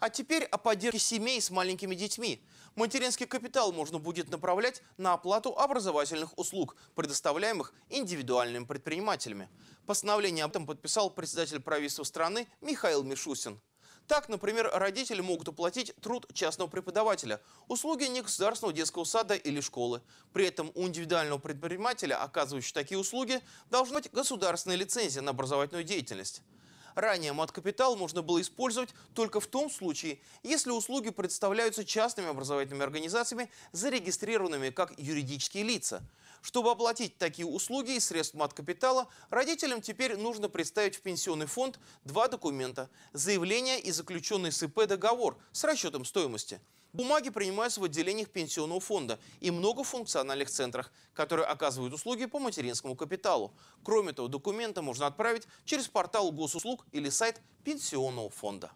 А теперь о поддержке семей с маленькими детьми. Материнский капитал можно будет направлять на оплату образовательных услуг, предоставляемых индивидуальными предпринимателями. Постановление об этом подписал председатель правительства страны Михаил Мишусин. Так, например, родители могут оплатить труд частного преподавателя, услуги негосударственного детского сада или школы. При этом у индивидуального предпринимателя, оказывающего такие услуги, должна быть государственная лицензия на образовательную деятельность. Ранее мат-капитал можно было использовать только в том случае, если услуги представляются частными образовательными организациями, зарегистрированными как юридические лица. Чтобы оплатить такие услуги из средств мат-капитала, родителям теперь нужно представить в пенсионный фонд два документа – заявление и заключенный с ИП договор с расчетом стоимости – Бумаги принимаются в отделениях пенсионного фонда и многофункциональных центрах, которые оказывают услуги по материнскому капиталу. Кроме того, документы можно отправить через портал госуслуг или сайт пенсионного фонда.